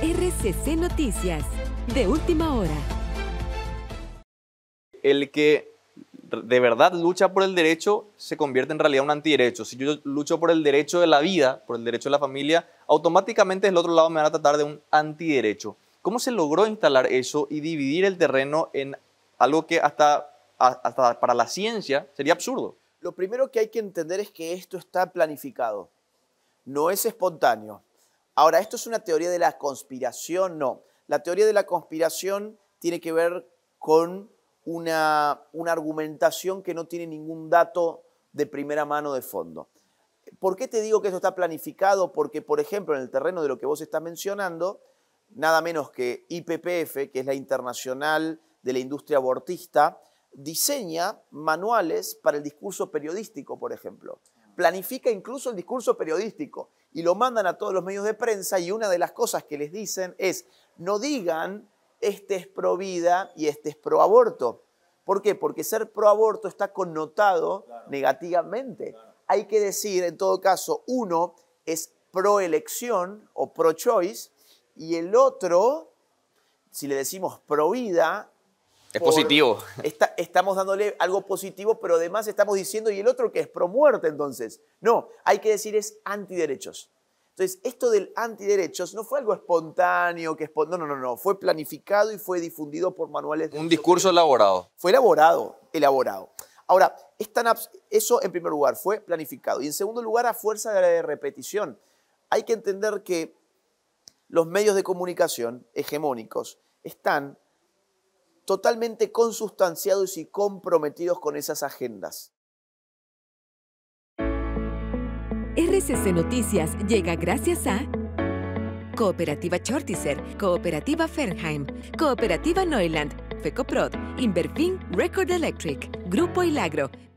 RCC Noticias, de última hora. El que de verdad lucha por el derecho se convierte en realidad en un antiderecho. Si yo lucho por el derecho de la vida, por el derecho de la familia, automáticamente del otro lado me van a tratar de un antiderecho. ¿Cómo se logró instalar eso y dividir el terreno en algo que hasta, hasta para la ciencia sería absurdo? Lo primero que hay que entender es que esto está planificado, no es espontáneo. Ahora, ¿esto es una teoría de la conspiración? No. La teoría de la conspiración tiene que ver con una, argumentación que no tiene ningún dato de primera mano de fondo. ¿Por qué te digo que eso está planificado? Porque, por ejemplo, en el terreno de lo que vos estás mencionando, nada menos que IPPF, que es la Internacional de la Industria Abortista, diseña manuales para el discurso periodístico, por ejemplo planifica incluso el discurso periodístico y lo mandan a todos los medios de prensa y una de las cosas que les dicen es, no digan, este es pro vida y este es pro aborto. ¿Por qué? Porque ser pro aborto está connotado negativamente. Hay que decir, en todo caso, uno es pro elección o pro choice y el otro, si le decimos pro vida, es positivo. estamos dándole algo positivo, pero además estamos diciendo, y el otro que es promuerte entonces. No, hay que decir es antiderechos. Entonces, esto del antiderechos no fue algo espontáneo, que no, no, no, no, fue planificado y fue difundido por manuales. Un discurso elaborado. Fue elaborado, elaborado. Ahora, eso en primer lugar fue planificado. Y en segundo lugar, a fuerza de la repetición. Hay que entender que los medios de comunicación hegemónicos están totalmente consustanciados y comprometidos con esas agendas. RCC Noticias llega gracias a Cooperativa Chortizer, Cooperativa Fernheim, Cooperativa Neuland, FECOPROD, Inverfin Record Electric, Grupo Ilagro,